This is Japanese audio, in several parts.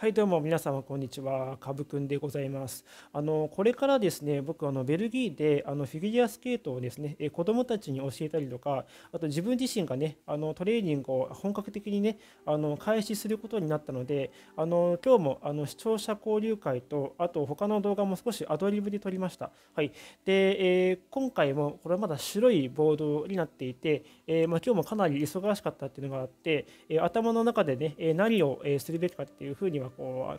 はいどうも皆様こんにちはかぶくんでございますあのこれからですね僕あのベルギーであのフィギュアスケートをですね子供もたちに教えたりとかあと自分自身がねあのトレーニングを本格的にねあの開始することになったのであの今日もあの視聴者交流会とあと他の動画も少しアドリブで撮りましたはいで、えー、今回もこれはまだ白いボードになっていて、えー、まあ、今日もかなり忙しかったっていうのがあって、え頭の中でね何をするべきかっていう風にこう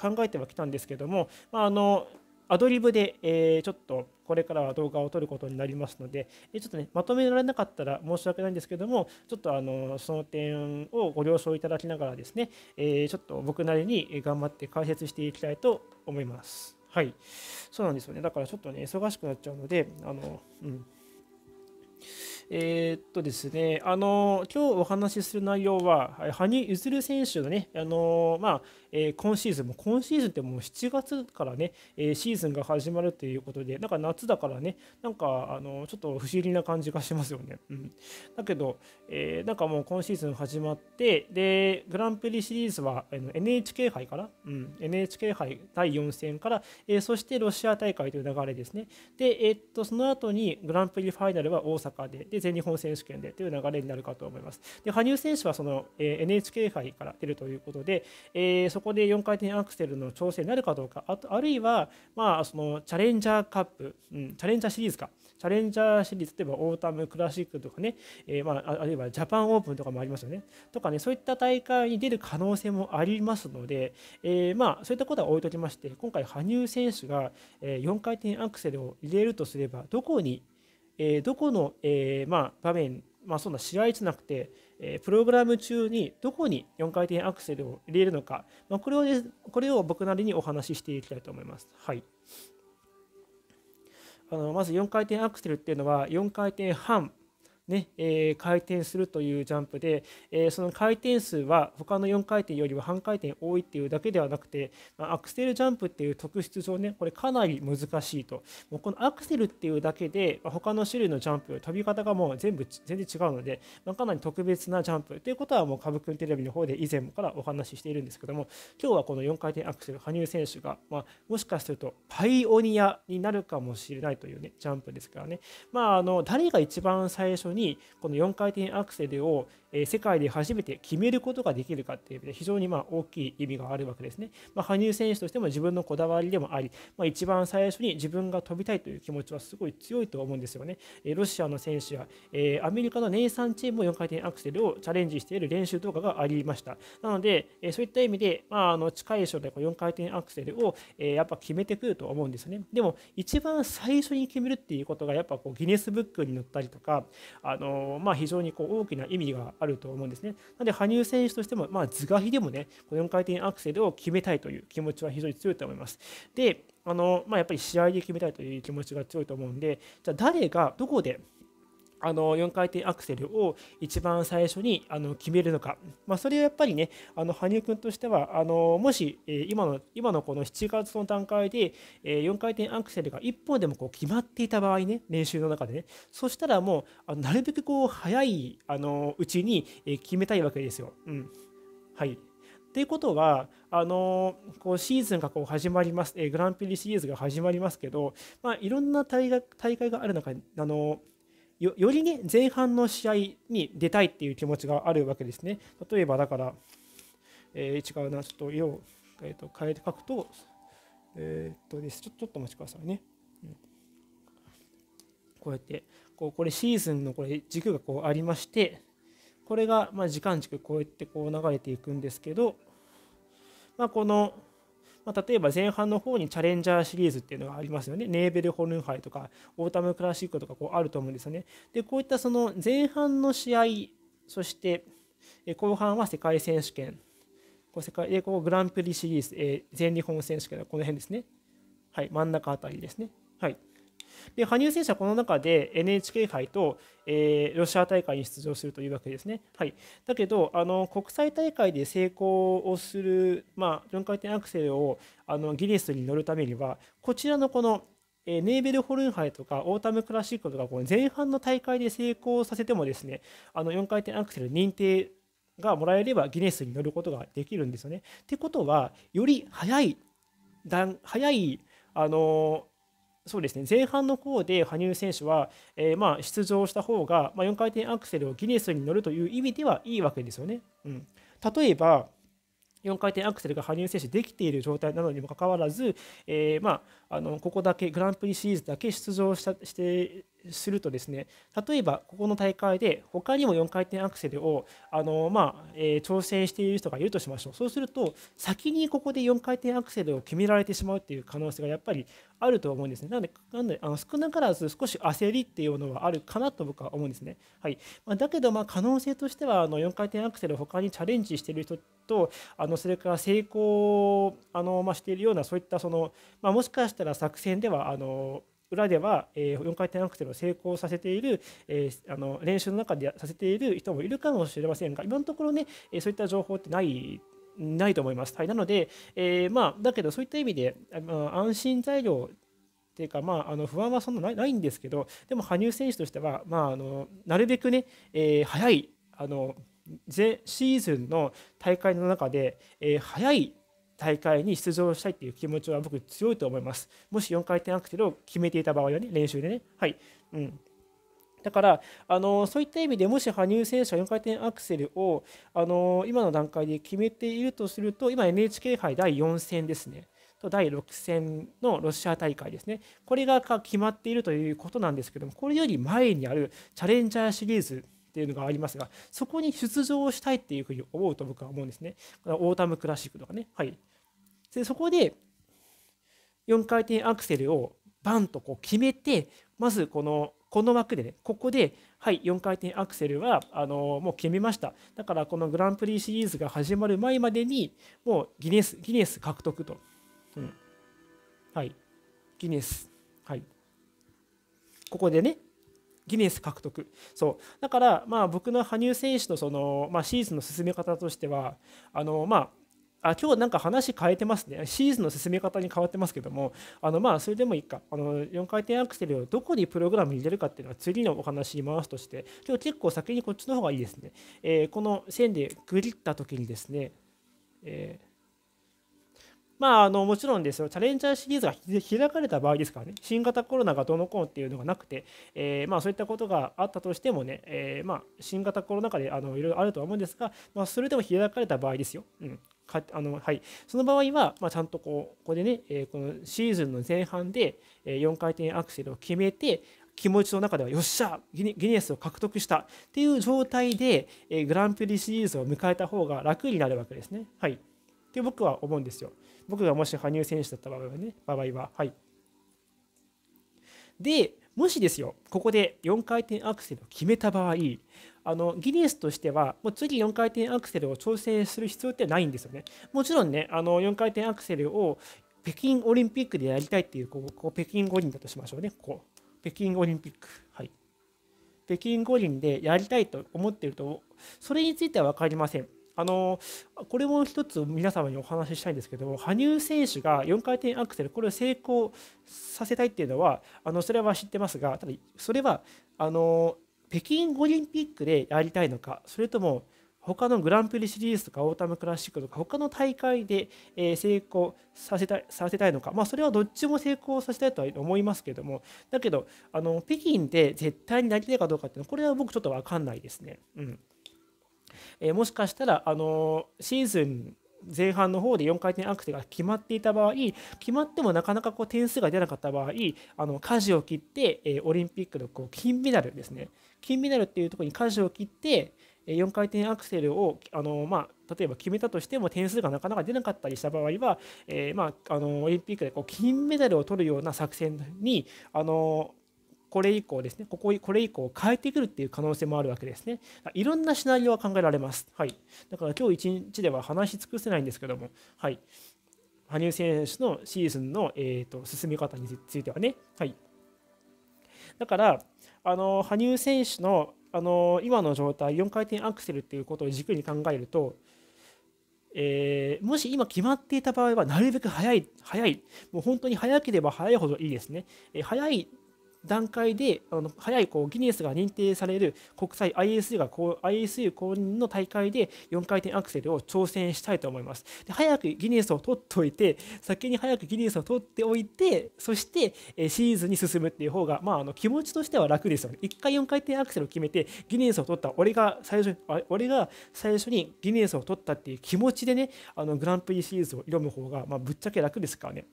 考えてはきたんですけども、まあ、あのアドリブで、えー、ちょっとこれからは動画を撮ることになりますので、えちょっとね、まとめられなかったら申し訳ないんですけども、ちょっとあのその点をご了承いただきながらですね、えー、ちょっと僕なりに頑張って解説していきたいと思います。はい、そうなんですよね。だからちょっとね、忙しくなっちゃうので、あの、うん。えー、っとですね、あの今日お話しする内容は、羽生結弦選手のね、あのまあえー、今シーズン、も今シーズンってもう7月からね、えー、シーズンが始まるということで、なんか夏だからね、なんかあのちょっと不思議な感じがしますよね。うん、だけど、えー、なんかもう今シーズン始まって、で、グランプリシリーズは NHK 杯から、うん、NHK 杯第4戦から、えそしてロシア大会という流れですね。で、えっとその後にグランプリファイナルは大阪で、でで全日本選手権でという流れになるかと思います。で羽生選手はその、え NHK 杯から出るということで、えそこで4回転アクセルの調整になるかどうか、あとあるいは、まあ、そのチャレンジャーカップ、うん、チャレンジャーシリーズか、チャレンジャーシリーズ、例えばオータムクラシックとかね、えまあ、あるいはジャパンオープンとかもありますよね、とかね、そういった大会に出る可能性もありますので、えまあ、そういったことは置いときまして、今回、羽生選手が4回転アクセルを入れるとすれば、どこにえー、どこの、えー、まあ、場面、まあ、そんな試合じゃなくて、えー、プログラム中にどこに4回転アクセルを入れるのか、まあ、これを、ね、これを僕なりにお話ししていきたいと思います。はい。あのまず4回転アクセルっていうのは4回転半ねえー、回転するというジャンプで、えー、その回転数は他の4回転よりは半回転多いっていうだけではなくて、まあ、アクセルジャンプっていう特質上ねこれかなり難しいともうこのアクセルっていうだけで、まあ、他の種類のジャンプ飛び方がもう全部全然違うので、まあ、かなり特別なジャンプということはもう「株くんテレビ」の方で以前からお話ししているんですけども今日はこの4回転アクセル羽生選手が、まあ、もしかするとパイオニアになるかもしれないというねジャンプですからねまああの誰が一番最初ににこの4回転アクセルを世界で初めて決めることができるかっていう意味で非常にま大きい意味があるわけですね。まあ、羽生選手としても自分のこだわりでもあり、まあ、一番最初に自分が飛びたいという気持ちはすごい強いと思うんですよね。ロシアの選手やアメリカのネイサンチームも4回転アクセルをチャレンジしている練習動画がありました。なので、そういった意味で、まあ、あの近い将来4回転アクセルをやっぱ決めてくると思うんですよね。でも一番最初に決めるっていうことがやっぱこうギネスブックに載ったりとかあのまあ、非常にこう大きな意味があると思うんですね。なので、羽生選手としても、まあ、図が比でもね、4回転アクセルを決めたいという気持ちは非常に強いと思います。で、あのまあ、やっぱり試合で決めたいという気持ちが強いと思うんで、じゃあ誰が、どこで、あの4回転アクセルを一番最初にあの決めるのか、まあ、それはやっぱりねあの羽生君としてはあのもし、え今の今のこの7月の段階で、え4回転アクセルが1本でもこう決まっていた場合ね練習の中でねそしたらもうあのなるべくこう早いあのうちに、え決めたいわけですよ。うん、はいということは、あのこうシーズンがこう始まります、えグランプリシリーズが始まりますけど、まあ、いろんな大会がある中、あのーよりね前半の試合に出たいっていう気持ちがあるわけですね。例えばだから、えー、違うな、ちょっと色を、えー、と変えて書くと、えー、っとですちょ、ちょっとお待ちくださいね。こうやって、こうこれシーズンのこれ軸がこうありまして、これがま時間軸こうやってこう流れていくんですけど、まあ、このまあ、例えば前半の方にチャレンジャーシリーズっていうのがありますよね。ネーベルホルン杯とか、オータムクラシックとかこうあると思うんですよね。で、こういったその前半の試合、そして後半は世界選手権、こう世界でこうグランプリシリーズ、えー、全日本選手権はこの辺ですね。はい、真ん中あたりですね。はい。で羽生選手はこの中で NHK 杯と、えー、ロシア大会に出場するというわけですね。はい、だけどあの国際大会で成功をする、まあ、4回転アクセルをあのギネスに乗るためにはこちらのこのえネーベルホルン杯とかオータムクラシックとかこの前半の大会で成功させてもですねあの4回転アクセル認定がもらえればギネスに乗ることができるんですよね。ってことはより早い段早いあのーそうですね前半の方で羽生選手は、えー、ま出場した方が、ま4回転アクセルをギネスに乗るという意味ではいいわけですよね。うん、例えば4回転アクセルが羽生選手できている状態なのにもかかわらず、えー、まあのここだけグランプリシリーズだけ出場したしてするとですね例えばここの大会で他にも4回転アクセルをあの、まあえー、挑戦している人がいるとしましょうそうすると先にここで4回転アクセルを決められてしまうっていう可能性がやっぱりあると思うんですねなのでなであの少なからず少し焦りっていうのはあるかなと僕は思うんですね、はいまあ、だけどまあ可能性としてはあの4回転アクセルを他にチャレンジしている人とあのそれから成功あの、まあ、しているようなそういったその、まあ、もしかしてたら作戦ではあの裏では、え4回転アクセルを成功させている、えあの練習の中でさせている人もいるかもしれませんが今のところね、えそういった情報ってないないと思います。はい、なので、えー、まあ、だけどそういった意味で、まあ、安心材料っていうか、まあ、あの不安はそんなないんですけどでも羽生選手としては、まあ、あのなるべくね、えー、早いあのシーズンの大会の中で、えー、早い大会に出場したいという気持ちは僕強いと思います。もし4回転アクセルを決めていた場合はね、練習でね。はい。うん。だから、あのそういった意味でもし羽生選手は4回転アクセルを、あの今の段階で決めているとすると、今 NHK 杯第4戦ですね。と第6戦のロシア大会ですね、これが決まっているということなんですけども、これより前にあるチャレンジャーシリーズっていうのがありますが、そこに出場したいっていうふうに思うと僕は思うんですね。オータムクラシックとかね。はい。でそこで4回転アクセルをバンとこう決めて、まずこのこの枠でね、ここで、はい、4回転アクセルはあのもう決めました。だからこのグランプリシリーズが始まる前までに、もうギネス、ギネス獲得と。うん、はい、ギネス。はい。ここでね、ギネス獲得そうだからまあ僕の羽生選手のその、まあ、シーズンの進め方としてはあのまああ今日なんか話変えてますね。シーズンの進め方に変わってますけども、あのまあそれでもいいか。あの4回転アクセルをどこにプログラムに入れるかっていうのは次のお話に回すとして、今日結構先にこっちの方がいいですね。えー、この線でグリった時にですね、えーまあ、あのもちろんですよチャレンジャーシリーズが開かれた場合ですからね新型コロナがどうのこうっていうのがなくて、えー、まあ、そういったことがあったとしてもね、えー、まあ、新型コロナ禍であのいろいろあるとは思うんですが、まあ、それでも開かれた場合ですよ。うんかあのはい、その場合は、まちゃんとこうここでね、えー、このシーズンの前半で、え4回転アクセルを決めて気持ちの中ではよっしゃギネスを獲得したっていう状態で、えグランプリシリーズを迎えた方が楽になるわけですね。はい、って僕は思うんですよ。僕がもし羽生選手だった場合はね、場合は。はい。で、もしですよ、ここで4回転アクセルを決めた場合、あのギネスとしては、もう次4回転アクセルを調整する必要ってないんですよね。もちろんね、あの4回転アクセルを北京オリンピックでやりたいっていう、こうこう北京五輪だとしましょうね、こう。北京オリンピック。はい。北京五輪でやりたいと思っていると、それについては分かりません。あのこれも一つ皆様にお話ししたいんですけども羽生選手が4回転アクセルこれを成功させたいっていうのはあのそれは知ってますがただそれはあの北京オリンピックでやりたいのかそれとも他のグランプリシリーズとかオータムクラシックとか他の大会で成功させたいさせたいのか、まあ、それはどっちも成功させたいとは思いますけどもだけどあの北京で絶対になりたいかどうかっていうのはこれは僕ちょっと分かんないですね。うんえー、もしかしたら、あのー、シーズン前半の方で4回転アクセルが決まっていた場合、決まってもなかなかこう点数が出なかった場合、あの舵を切って、えー、オリンピックのこう金メダルですね、金メダルっていうところに舵を切って、4回転アクセルをあの、まあ、例えば決めたとしても点数がなかなか出なかったりした場合は、えー、まあ、あのオリンピックでこう金メダルを取るような作戦にあのこれ以降ですね、こここれ以降変えてくるっていう可能性もあるわけですね。いろんなシナリオは考えられます。はい、だから今日一日では話し尽くせないんですけども、はい、羽生選手のシーズンの、えーと、進み方についてはね。はい、だからあの羽生選手のあの今の状態4回転アクセルっていうことを軸に考えると、えー、もし今決まっていた場合はなるべく早い早いもう本当に早ければ早いほどいいですね、えー、早い段階であの早いこうギネスが認定される国際 ISU がこう ISU 公認の大会で4回転アクセルを挑戦したいと思います。で早くギネスを取っておいて先に早くギネスを取っておいてそしてシーズンに進むっていう方が、まあ、あの気持ちとしては楽ですよね。1回4回転アクセルを決めてギネスを取った俺が最初俺が最初にギネスを取ったっていう気持ちでねあのグランプリシリーズを挑む方が、まあ、ぶっちゃけ楽ですからね。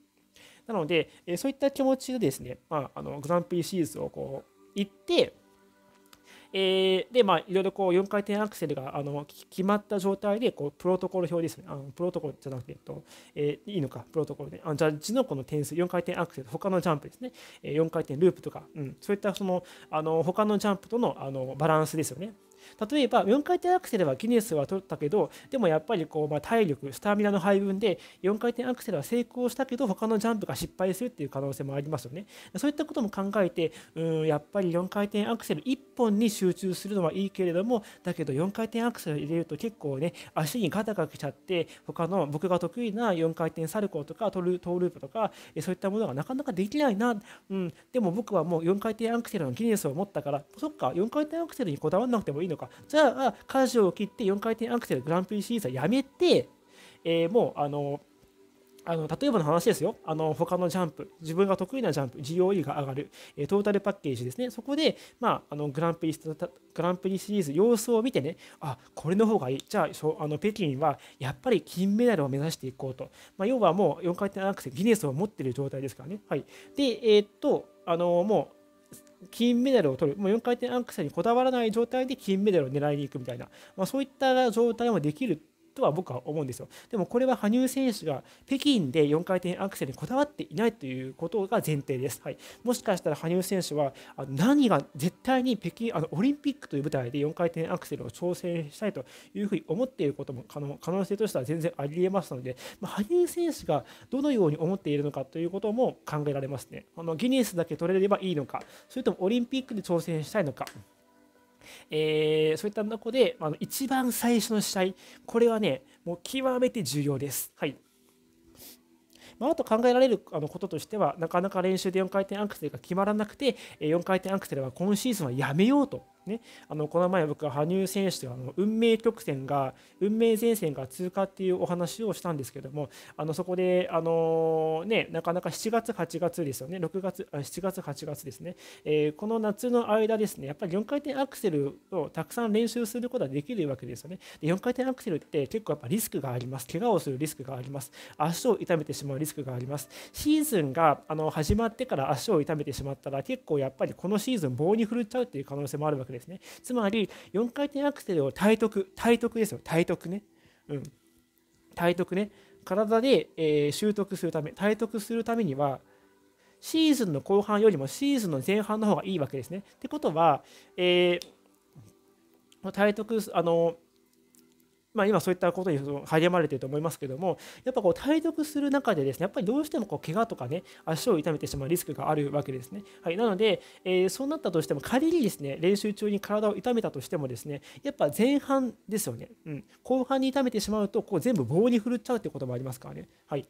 なので、えそういった気持ちでですね、まあ、あのグランプリシリーズをこう行って、えー、で、まあ、いろいろこう4回転アクセルがあの決まった状態でこうプロトコル表ですねあの、プロトコルじゃなくて、えっとえー、いいのか、プロトコルで、あのジャッジのこの点数、4回転アクセル、他のジャンプですね、え4回転ループとか、うん、そういったそのあの他のジャンプとのあのバランスですよね。例えば4回転アクセルはギネスは取ったけどでもやっぱりこう、ま体力スタミナの配分で4回転アクセルは成功したけど他のジャンプが失敗するっていう可能性もありますよねそういったことも考えてうんやっぱり4回転アクセル1本に集中するのはいいけれどもだけど4回転アクセル入れると結構ね足にガタガタきちゃって他の僕が得意な4回転サルコーとかトルトーループとかそういったものがなかなかできないな、うん、でも僕はもう4回転アクセルのギネスを持ったからそっか4回転アクセルにこだわらなくてもいいのか。じゃあ、舵を切って4回転アクセルグランプリシリーズはやめて、えー、もう、あの、あの例えばの話ですよ、あの他のジャンプ、自分が得意なジャンプ、GOE が上がる、えトータルパッケージですね、そこで、まあ、あのグランプリグランプリシリーズ、様子を見てね、あこれの方がいい、じゃああの北京はやっぱり金メダルを目指していこうと、まあ、要はもう4回転アクセル、ギネスを持っている状態ですからね。はい、で、えー、っとあのも金メダルを取る、もう4回転アクセルにこだわらない状態で金メダルを狙いに行くみたいな、まあ、そういった状態もできるとは僕は思うんですよ。でもこれは羽生選手が北京で4回転アクセルにこだわっていないということが前提です。はい、もしかしたら羽生選手は何が絶対に北京あのオリンピックという舞台で4回転アクセルを挑戦したいというふうに思っていることも可能可能性としては全然ありえますので、まあ、羽生選手がどのように思っているのかということも考えられますね。あのギネスだけ取れればいいのか、それともオリンピックで挑戦したいのか。えー、そういった中で、あの一番最初の試合、これはね、もう極めて重要です。はい。まあ、あと考えられるあのこととしては、なかなか練習で4回転アクセルが決まらなくて、4回転アクセルは今シーズンはやめようとね、あのこの前僕は羽生選手とあの運命曲線が運命前線が通過っていうお話をしたんですけどもあのそこで、あのね、なかなか7月8月ですよね6月あ7月8月ですね、えー、この夏の間ですねやっぱり4回転アクセルをたくさん練習することはできるわけですよねで4回転アクセルって結構やっぱリスクがあります怪我をするリスクがあります足を痛めてしまうリスクがありますシーズンがあの始まってから足を痛めてしまったら結構やっぱりこのシーズン棒に振るっちゃうっていう可能性もあるわけですですね。つまり、4回転アクセルを体得、体得ですよ、体得ね。うん。体得ね。体で、えー、習得するため、体得するためには、シーズンの後半よりもシーズンの前半の方がいいわけですね。ってことは、えー、体得、あの、まあ、今そういったことに励まれてると思いますけどもやっぱこう体得する中でですねやっぱりどうしてもこう怪我とかね足を痛めてしまうリスクがあるわけですね、はい、なので、えー、そうなったとしても仮にですね練習中に体を痛めたとしてもですねやっぱ前半ですよね、うん、後半に痛めてしまうとこう全部棒に振るっちゃうってこともありますからねはい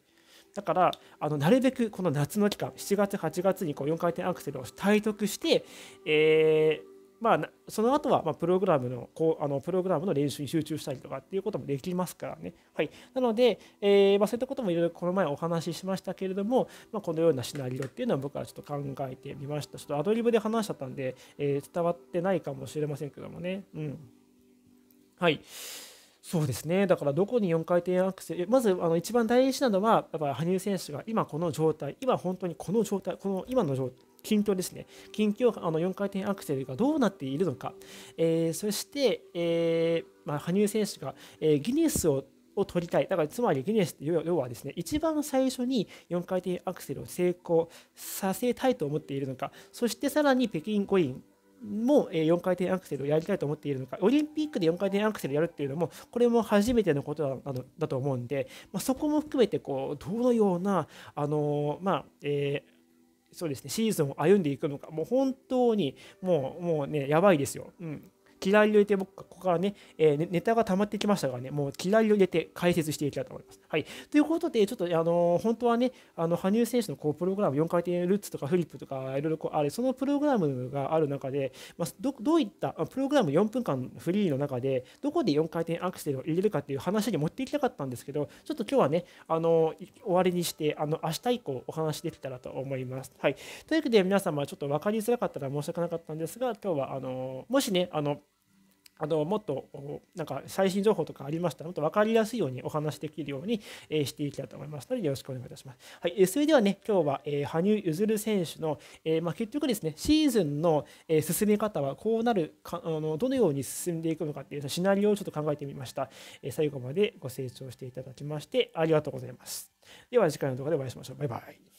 だからあのなるべくこの夏の期間7月8月にこう4回転アクセルを体得して、えーまあ、その後はまプログラムのこうあのプログラムの練習に集中したりとかっていうこともできますからね。はい、なので、えー、まそういったこともいろいろこの前お話ししましたけれども、まあ、このようなシナリオっていうのは僕はちょっと考えてみました。ちょっとアドリブで話しちゃったんで、えー、伝わってないかもしれませんけどもね。うん、はいそうですねだからどこに4回転アクセルまずあの一番大事なのはやっぱ羽生選手が今この状態今本当にこの状態この今の状態近況ですね。近況、あの4回転アクセルがどうなっているのか。えー、そして、えー、まあ、羽生選手が、えー、ギネスをを取りたい。だからつまりギネスって要はですね、一番最初に4回転アクセルを成功させたいと思っているのか、そしてさらに北京五輪も4回転アクセルをやりたいと思っているのか、オリンピックで4回転アクセルやるっていうのも、これも初めてのことだだと思うんで、まあ、そこも含めてこう、どのような、あのまあ、えーそうですね、シーズンを歩んでいくのか、もう本当にもうもうね、やばいですよ。うん、気合を入れて、僕、ここからね、えー、ネタが溜まってきましたからね、もう気合を入れて解説していきたいと思います。はい。ということで、ちょっと、あのー、本当はね、あの、羽生選手のこう、プログラム、4回転ルッツとかフリップとか、いろいろこう、あれ、そのプログラムがある中で、まあ、ど、どういった、プログラム4分間フリーの中で、どこで4回転アクセルを入れるかっていう話に持っていきたかったんですけど、ちょっと今日はね、あのー、終わりにして、あの、明日以降お話できたらと思います。はい。というわけで、皆様、ちょっと分かりづらかったら申し訳なかったんですが、今日は、あのー、もしね、あの、あのもっとなんか最新情報とかありましたらもっと分かりやすいようにお話しできるように、えしていきたいと思いますのでよろしくお願いいたします。はい、それではね今日は、え羽生結弦選手の、えま結局ですねシーズンの、え進め方はこうなるかあのどのように進んでいくのかっていうシナリオをちょっと考えてみました、え最後までご清聴していただきましてありがとうございます。では次回の動画でお会いしましょう。バイバイ。